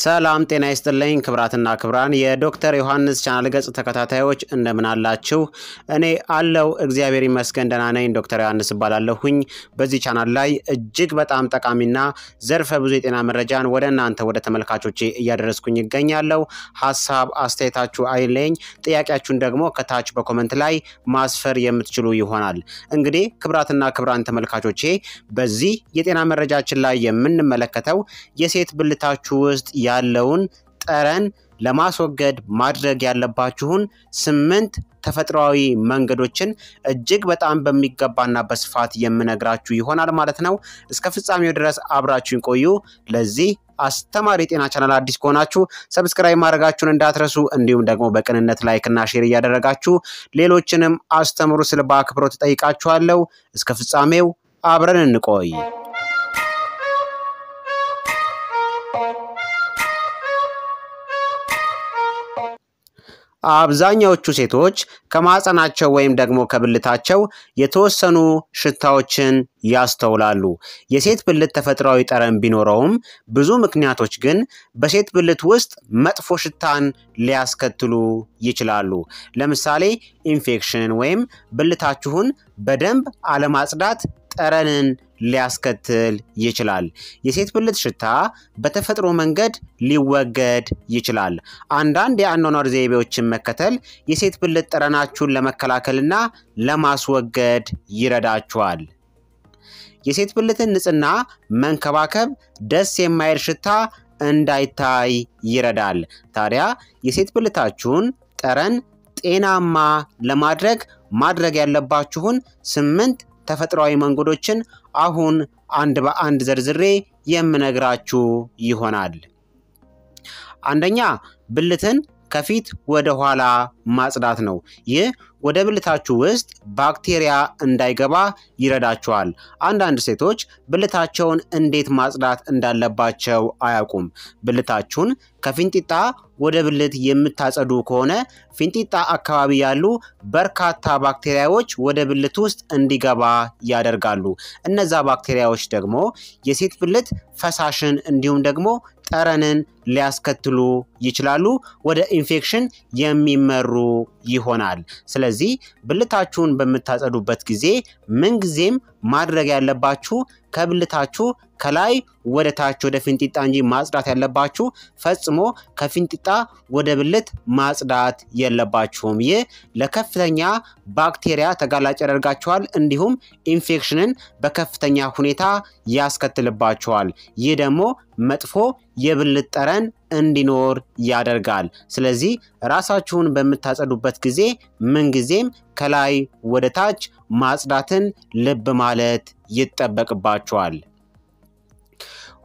ሰላም ጤና ይስጥልኝ ክብራትና ክብራን የዶክተር ዮሐንስ ቻናል ገጽ ተከታታዮች እንደምን አላችሁ? እኔ አለው እግዚአብሔር ይመስገን ደህና ነኝ። ዶክተር ዮሐንስ እባላለሁኝ። በዚህ ቻናል ላይ እጅግ በጣም ጠቃሚና ዘርፈ ብዙ የጤና መረጃን ወደ እናንተ ወደ ተመልካቾቼ እያደረስኩኝ ይገኛለሁ። ሀሳብ አስተያየታችሁ አይለኝ። ጥያቄያችሁን ደግሞ ከታች በኮመንት ላይ ማስፈር የምትችሉ ይሆናል። እንግዲህ ክብራትና ክብራን ተመልካቾቼ በዚህ የጤና መረጃችን ላይ የምንመለከተው የሴት ብልታችሁ ውስጥ ያለውን ጠረን ለማስወገድ ማድረግ ያለባችሁን ስምንት ተፈጥሯዊ መንገዶችን እጅግ በጣም በሚገባና በስፋት የምነግራችሁ ይሆናል ማለት ነው። እስከ ፍጻሜው ድረስ አብራችሁን ቆዩ። ለዚህ አስተማሪ የጤና ቻናል አዲስ ከሆናችሁ ሰብስክራይብ ማድረጋችሁን እንዳትረሱ፣ እንዲሁም ደግሞ በቅንነት ላይክ እና ሼር እያደረጋችሁ ሌሎችንም አስተምሩ ስል በአክብሮት እጠይቃችኋለሁ። እስከ ፍጻሜው አብረን እንቆይ። አብዛኛዎቹ ሴቶች ከማጸናቸው ወይም ደግሞ ከብልታቸው የተወሰኑ ሽታዎችን ያስተውላሉ። የሴት ብልት ተፈጥሯዊ ጠረን ቢኖረውም ብዙ ምክንያቶች ግን በሴት ብልት ውስጥ መጥፎ ሽታን ሊያስከትሉ ይችላሉ። ለምሳሌ ኢንፌክሽን ወይም ብልታችሁን በደንብ አለማጽዳት ጠረንን ሊያስከትል ይችላል። የሴት ብልት ሽታ በተፈጥሮ መንገድ ሊወገድ ይችላል። አንዳንድ የአኗኗር ዘይቤዎችን መከተል የሴት ብልት ጠረናችሁን ለመከላከልና ለማስወገድ ይረዳችኋል። የሴት ብልትን ንጽህና መንከባከብ ደስ የማይል ሽታ እንዳይታይ ይረዳል። ታዲያ የሴት ብልታችሁን ጠረን ጤናማ ለማድረግ ማድረግ ያለባችሁን ስምንት ተፈጥሯዊ መንገዶችን አሁን አንድ በአንድ ዘርዝሬ የምነግራችሁ ይሆናል። አንደኛ ብልትን ከፊት ወደ ኋላ ማጽዳት ነው። ይህ ወደ ብልታችሁ ውስጥ ባክቴሪያ እንዳይገባ ይረዳቸዋል። አንዳንድ ሴቶች ብልታቸውን እንዴት ማጽዳት እንዳለባቸው አያውቁም። ብልታችሁን ከፊንጢጣ ወደ ብልት የምታጸዱ ከሆነ ፊንጢጣ አካባቢ ያሉ በርካታ ባክቴሪያዎች ወደ ብልት ውስጥ እንዲገባ ያደርጋሉ። እነዛ ባክቴሪያዎች ደግሞ የሴት ብልት ፈሳሽን እንዲሁም ደግሞ ጠረንን ሊያስከትሉ ይችላሉ። ወደ ኢንፌክሽን የሚመሩ ይሆናል። ስለ ስለዚህ ብልታችሁን በምታጸዱበት ጊዜ ምንጊዜም ማድረግ ያለባችሁ ከብልታችሁ ከላይ ወደ ታች ወደ ፊንጢጣ እንጂ ማጽዳት ያለባችሁ ፈጽሞ ከፊንጢጣ ወደ ብልት ማጽዳት የለባችሁም። ይህ ለከፍተኛ ባክቴሪያ ተጋላጭ ያደርጋችኋል፣ እንዲሁም ኢንፌክሽንን በከፍተኛ ሁኔታ ያስከትልባችኋል። ይህ ደግሞ መጥፎ የብልት ጠረን እንዲኖር ያደርጋል። ስለዚህ ራሳችሁን በምታጸዱበት ጊዜ ምንጊዜም ከላይ ወደ ታች ማጽዳትን ልብ ማለት ይጠበቅባችኋል።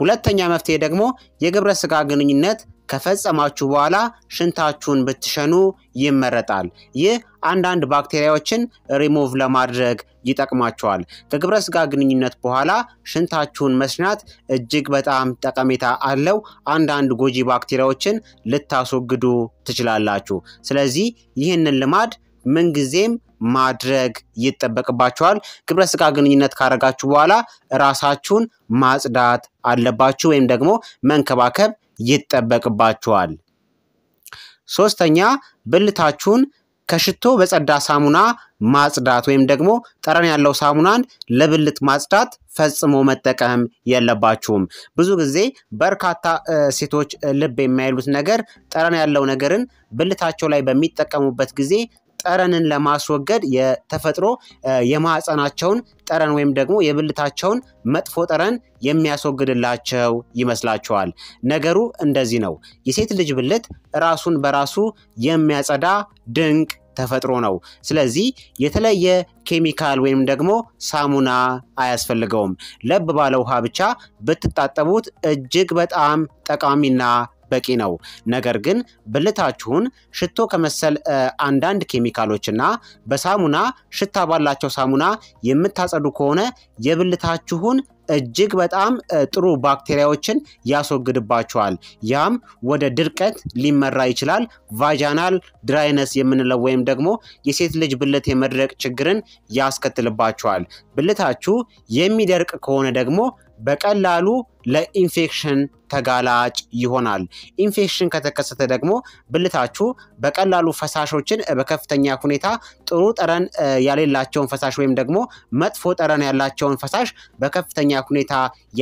ሁለተኛ መፍትሄ ደግሞ የግብረ ስጋ ግንኙነት ከፈጸማችሁ በኋላ ሽንታችሁን ብትሸኑ ይመረጣል። ይህ አንዳንድ ባክቴሪያዎችን ሪሞቭ ለማድረግ ይጠቅማቸዋል። ከግብረ ስጋ ግንኙነት በኋላ ሽንታችሁን መሽናት እጅግ በጣም ጠቀሜታ አለው። አንዳንድ ጎጂ ባክቴሪያዎችን ልታስወግዱ ትችላላችሁ። ስለዚህ ይህንን ልማድ ምንጊዜም ማድረግ ይጠበቅባችኋል። ግብረ ስጋ ግንኙነት ካረጋችሁ በኋላ ራሳችሁን ማጽዳት አለባችሁ ወይም ደግሞ መንከባከብ ይጠበቅባቸዋል። ሶስተኛ ብልታችሁን ከሽቶ በጸዳ ሳሙና ማጽዳት ወይም ደግሞ ጠረን ያለው ሳሙናን ለብልት ማጽዳት ፈጽሞ መጠቀም የለባችሁም። ብዙ ጊዜ በርካታ ሴቶች ልብ የሚያይሉት ነገር ጠረን ያለው ነገርን ብልታቸው ላይ በሚጠቀሙበት ጊዜ ጠረንን ለማስወገድ የተፈጥሮ የማህፀናቸውን ጠረን ወይም ደግሞ የብልታቸውን መጥፎ ጠረን የሚያስወግድላቸው ይመስላቸዋል። ነገሩ እንደዚህ ነው። የሴት ልጅ ብልት ራሱን በራሱ የሚያጸዳ ድንቅ ተፈጥሮ ነው። ስለዚህ የተለየ ኬሚካል ወይም ደግሞ ሳሙና አያስፈልገውም። ለብ ባለ ውሃ ብቻ ብትታጠቡት እጅግ በጣም ጠቃሚና በቂ ነው። ነገር ግን ብልታችሁን ሽቶ ከመሰል አንዳንድ ኬሚካሎችና በሳሙና ሽታ ባላቸው ሳሙና የምታጸዱ ከሆነ የብልታችሁን እጅግ በጣም ጥሩ ባክቴሪያዎችን ያስወግድባቸዋል። ያም ወደ ድርቀት ሊመራ ይችላል። ቫጃናል ድራይነስ የምንለው ወይም ደግሞ የሴት ልጅ ብልት የመድረቅ ችግርን ያስከትልባቸዋል። ብልታችሁ የሚደርቅ ከሆነ ደግሞ በቀላሉ ለኢንፌክሽን ተጋላጭ ይሆናል። ኢንፌክሽን ከተከሰተ ደግሞ ብልታችሁ በቀላሉ ፈሳሾችን በከፍተኛ ሁኔታ ጥሩ ጠረን ያሌላቸውን ፈሳሽ ወይም ደግሞ መጥፎ ጠረን ያላቸውን ፈሳሽ በከፍተኛ ሁኔታ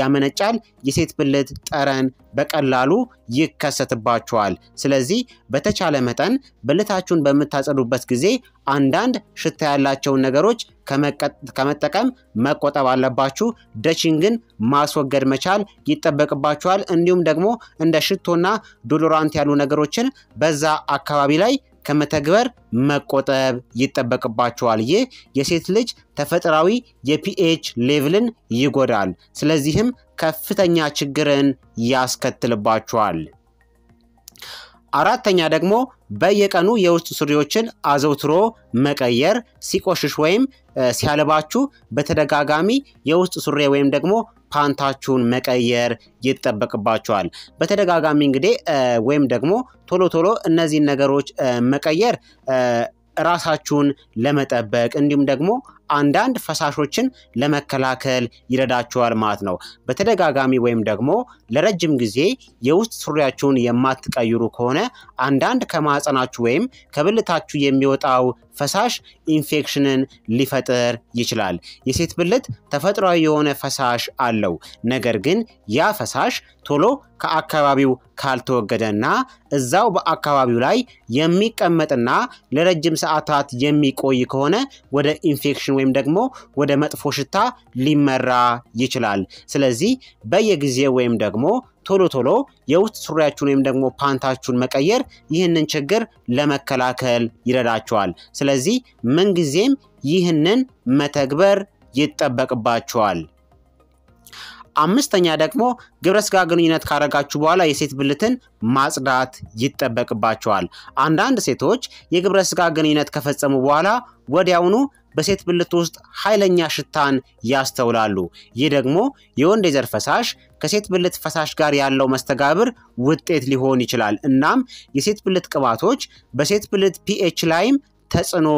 ያመነጫል። የሴት ብልት ጠረን በቀላሉ ይከሰትባቸዋል። ስለዚህ በተቻለ መጠን ብልታችሁን በምታጸዱበት ጊዜ አንዳንድ ሽታ ያላቸውን ነገሮች ከመጠቀም መቆጠብ አለባችሁ። ደቺንግን ማስወገድ መቻል ይጠበቅባቸዋል። እንዲሁም ደግሞ እንደ ሽቶና ዶሎራንት ያሉ ነገሮችን በዛ አካባቢ ላይ ከመተግበር መቆጠብ ይጠበቅባቸዋል። ይህ የሴት ልጅ ተፈጥሯዊ የፒኤች ሌቭልን ይጎዳል። ስለዚህም ከፍተኛ ችግርን ያስከትልባቸዋል። አራተኛ ደግሞ በየቀኑ የውስጥ ሱሪዎችን አዘውትሮ መቀየር፣ ሲቆሽሽ ወይም ሲያለባችሁ በተደጋጋሚ የውስጥ ሱሪ ወይም ደግሞ ፓንታችሁን መቀየር ይጠበቅባቸዋል በተደጋጋሚ እንግዲህ ወይም ደግሞ ቶሎ ቶሎ እነዚህን ነገሮች መቀየር ራሳችሁን ለመጠበቅ እንዲሁም ደግሞ አንዳንድ ፈሳሾችን ለመከላከል ይረዳቸዋል ማለት ነው። በተደጋጋሚ ወይም ደግሞ ለረጅም ጊዜ የውስጥ ሱሪያችሁን የማትቀይሩ ከሆነ አንዳንድ ከማህፀናችሁ ወይም ከብልታችሁ የሚወጣው ፈሳሽ ኢንፌክሽንን ሊፈጥር ይችላል። የሴት ብልት ተፈጥሯዊ የሆነ ፈሳሽ አለው። ነገር ግን ያ ፈሳሽ ቶሎ ከአካባቢው ካልተወገደና እዛው በአካባቢው ላይ የሚቀመጥና ለረጅም ሰዓታት የሚቆይ ከሆነ ወደ ኢንፌክሽን ወይም ደግሞ ወደ መጥፎ ሽታ ሊመራ ይችላል። ስለዚህ በየጊዜው ወይም ደግሞ ቶሎ ቶሎ የውስጥ ሱሪያችሁን ወይም ደግሞ ፓንታችሁን መቀየር ይህንን ችግር ለመከላከል ይረዳቸዋል። ስለዚህ ምንጊዜም ይህንን መተግበር ይጠበቅባቸዋል። አምስተኛ ደግሞ ግብረ ስጋ ግንኙነት ካረጋችሁ በኋላ የሴት ብልትን ማጽዳት ይጠበቅባቸዋል። አንዳንድ ሴቶች የግብረ ስጋ ግንኙነት ከፈጸሙ በኋላ ወዲያውኑ በሴት ብልት ውስጥ ኃይለኛ ሽታን ያስተውላሉ። ይህ ደግሞ የወንድ የዘር ፈሳሽ ከሴት ብልት ፈሳሽ ጋር ያለው መስተጋብር ውጤት ሊሆን ይችላል። እናም የሴት ብልት ቅባቶች በሴት ብልት ፒኤች ላይም ተጽዕኖ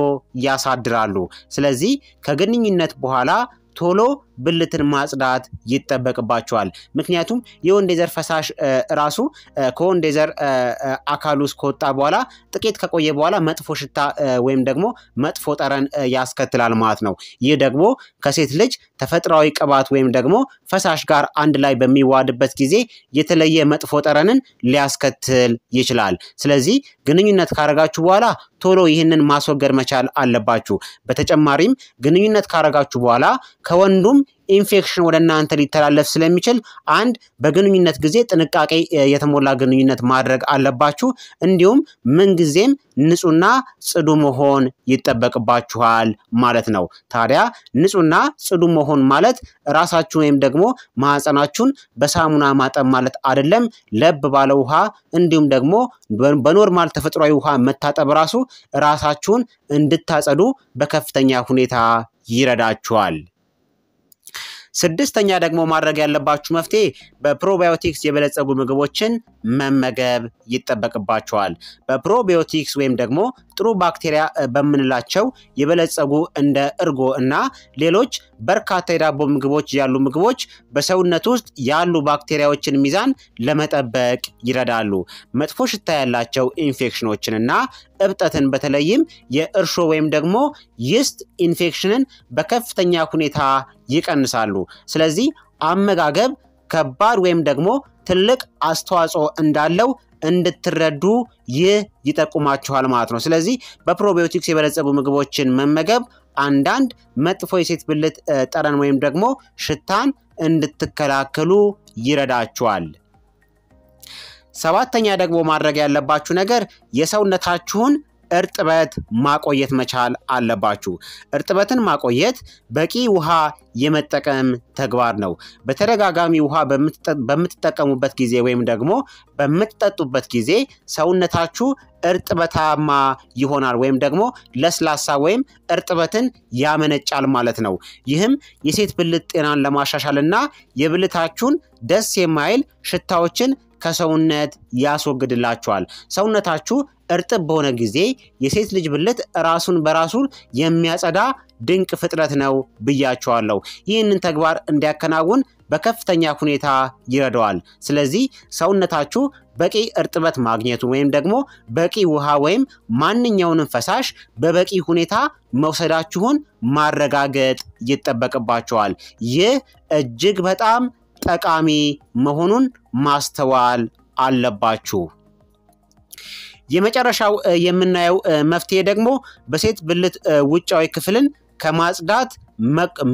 ያሳድራሉ። ስለዚህ ከግንኙነት በኋላ ቶሎ ብልትን ማጽዳት ይጠበቅባቸዋል። ምክንያቱም የወንድ የዘር ፈሳሽ ራሱ ከወንድ የዘር አካል ውስጥ ከወጣ በኋላ ጥቂት ከቆየ በኋላ መጥፎ ሽታ ወይም ደግሞ መጥፎ ጠረን ያስከትላል ማለት ነው። ይህ ደግሞ ከሴት ልጅ ተፈጥሯዊ ቅባት ወይም ደግሞ ፈሳሽ ጋር አንድ ላይ በሚዋድበት ጊዜ የተለየ መጥፎ ጠረንን ሊያስከትል ይችላል። ስለዚህ ግንኙነት ካረጋችሁ በኋላ ቶሎ ይህንን ማስወገድ መቻል አለባችሁ። በተጨማሪም ግንኙነት ካረጋችሁ በኋላ ከወንዱም ኢንፌክሽን ወደ እናንተ ሊተላለፍ ስለሚችል አንድ በግንኙነት ጊዜ ጥንቃቄ የተሞላ ግንኙነት ማድረግ አለባችሁ። እንዲሁም ምንጊዜም ንጹህና ጽዱ መሆን ይጠበቅባችኋል ማለት ነው። ታዲያ ንጹህና ጽዱ መሆን ማለት ራሳችሁ ወይም ደግሞ ማህፀናችሁን በሳሙና ማጠብ ማለት አይደለም። ለብ ባለ ውሃ እንዲሁም ደግሞ በኖርማል ተፈጥሯዊ ውሃ መታጠብ ራሱ ራሳችሁን እንድታጸዱ በከፍተኛ ሁኔታ ይረዳችኋል። ስድስተኛ ደግሞ ማድረግ ያለባችሁ መፍትሄ በፕሮባዮቲክስ የበለጸጉ ምግቦችን መመገብ ይጠበቅባቸዋል። በፕሮቢዮቲክስ ወይም ደግሞ ጥሩ ባክቴሪያ በምንላቸው የበለጸጉ እንደ እርጎ እና ሌሎች በርካታ የዳቦ ምግቦች ያሉ ምግቦች በሰውነት ውስጥ ያሉ ባክቴሪያዎችን ሚዛን ለመጠበቅ ይረዳሉ። መጥፎ ሽታ ያላቸው ኢንፌክሽኖችንና እብጠትን በተለይም የእርሾ ወይም ደግሞ ይስት ኢንፌክሽንን በከፍተኛ ሁኔታ ይቀንሳሉ። ስለዚህ አመጋገብ ከባድ ወይም ደግሞ ትልቅ አስተዋጽኦ እንዳለው እንድትረዱ ይህ ይጠቁማችኋል ማለት ነው። ስለዚህ በፕሮቢዮቲክስ የበለጸጉ ምግቦችን መመገብ አንዳንድ መጥፎ የሴት ብልት ጠረን ወይም ደግሞ ሽታን እንድትከላከሉ ይረዳችኋል። ሰባተኛ ደግሞ ማድረግ ያለባችሁ ነገር የሰውነታችሁን እርጥበት ማቆየት መቻል አለባችሁ። እርጥበትን ማቆየት በቂ ውሃ የመጠቀም ተግባር ነው። በተደጋጋሚ ውሃ በምትጠቀሙበት ጊዜ ወይም ደግሞ በምትጠጡበት ጊዜ ሰውነታችሁ እርጥበታማ ይሆናል ወይም ደግሞ ለስላሳ ወይም እርጥበትን ያመነጫል ማለት ነው። ይህም የሴት ብልት ጤናን ለማሻሻል እና የብልታችሁን ደስ የማይል ሽታዎችን ከሰውነት ያስወግድላችኋል። ሰውነታችሁ እርጥብ በሆነ ጊዜ የሴት ልጅ ብልት ራሱን በራሱ የሚያጸዳ ድንቅ ፍጥረት ነው ብያችኋለሁ። ይህንን ተግባር እንዲያከናውን በከፍተኛ ሁኔታ ይረዳዋል። ስለዚህ ሰውነታችሁ በቂ እርጥበት ማግኘቱ ወይም ደግሞ በቂ ውሃ ወይም ማንኛውንም ፈሳሽ በበቂ ሁኔታ መውሰዳችሁን ማረጋገጥ ይጠበቅባችኋል። ይህ እጅግ በጣም ጠቃሚ መሆኑን ማስተዋል አለባችሁ። የመጨረሻው የምናየው መፍትሄ ደግሞ በሴት ብልት ውጫዊ ክፍልን ከማጽዳት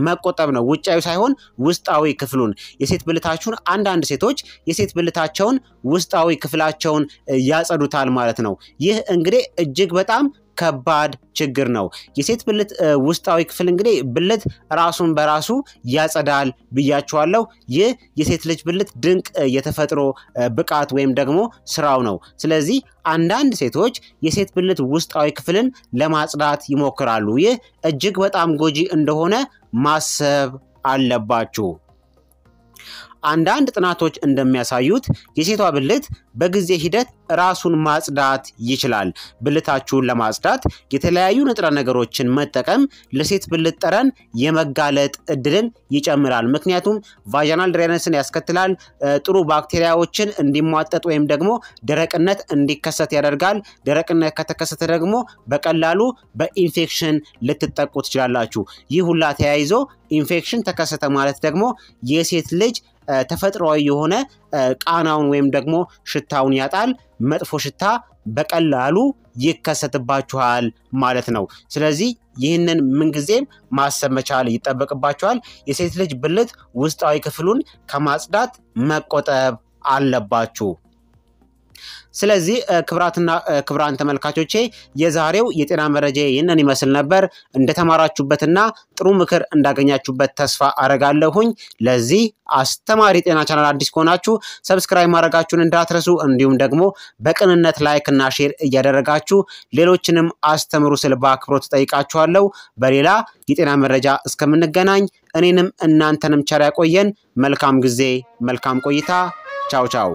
መቆጠብ ነው። ውጫዊ ሳይሆን ውስጣዊ ክፍሉን የሴት ብልታችሁን አንዳንድ ሴቶች የሴት ብልታቸውን ውስጣዊ ክፍላቸውን ያጸዱታል ማለት ነው። ይህ እንግዲህ እጅግ በጣም ከባድ ችግር ነው። የሴት ብልት ውስጣዊ ክፍል እንግዲህ ብልት ራሱን በራሱ ያጸዳል ብያችኋለሁ። ይህ የሴት ልጅ ብልት ድንቅ የተፈጥሮ ብቃት ወይም ደግሞ ስራው ነው። ስለዚህ አንዳንድ ሴቶች የሴት ብልት ውስጣዊ ክፍልን ለማጽዳት ይሞክራሉ። ይህ እጅግ በጣም ጎጂ እንደሆነ እንደሆነ ማሰብ አለባችሁ። አንዳንድ ጥናቶች እንደሚያሳዩት የሴቷ ብልት በጊዜ ሂደት ራሱን ማጽዳት ይችላል። ብልታችሁን ለማጽዳት የተለያዩ ንጥረ ነገሮችን መጠቀም ለሴት ብልት ጠረን የመጋለጥ እድልን ይጨምራል። ምክንያቱም ቫዣናል ድሬነስን ያስከትላል። ጥሩ ባክቴሪያዎችን እንዲሟጠጥ ወይም ደግሞ ደረቅነት እንዲከሰት ያደርጋል። ደረቅነት ከተከሰተ ደግሞ በቀላሉ በኢንፌክሽን ልትጠቁ ትችላላችሁ። ይህ ሁላ ተያይዞ ኢንፌክሽን ተከሰተ ማለት ደግሞ የሴት ልጅ ተፈጥሯዊ የሆነ ቃናውን ወይም ደግሞ ሽታውን ያጣል። መጥፎ ሽታ በቀላሉ ይከሰትባችኋል ማለት ነው። ስለዚህ ይህንን ምንጊዜም ማሰብ መቻል ይጠበቅባችኋል። የሴት ልጅ ብልት ውስጣዊ ክፍሉን ከማጽዳት መቆጠብ አለባችሁ። ስለዚህ ክብራትና ክብራን ተመልካቾቼ የዛሬው የጤና መረጃ ይህንን ይመስል ነበር። እንደተማራችሁበትና ጥሩ ምክር እንዳገኛችሁበት ተስፋ አረጋለሁኝ። ለዚህ አስተማሪ ጤና ቻናል አዲስ ከሆናችሁ ሰብስክራይብ ማድረጋችሁን እንዳትረሱ፣ እንዲሁም ደግሞ በቅንነት ላይክ እና ሼር እያደረጋችሁ ሌሎችንም አስተምሩ ስል በአክብሮት ጠይቃችኋለሁ። በሌላ የጤና መረጃ እስከምንገናኝ እኔንም እናንተንም ቸር ያቆየን። መልካም ጊዜ፣ መልካም ቆይታ። ቻው ቻው።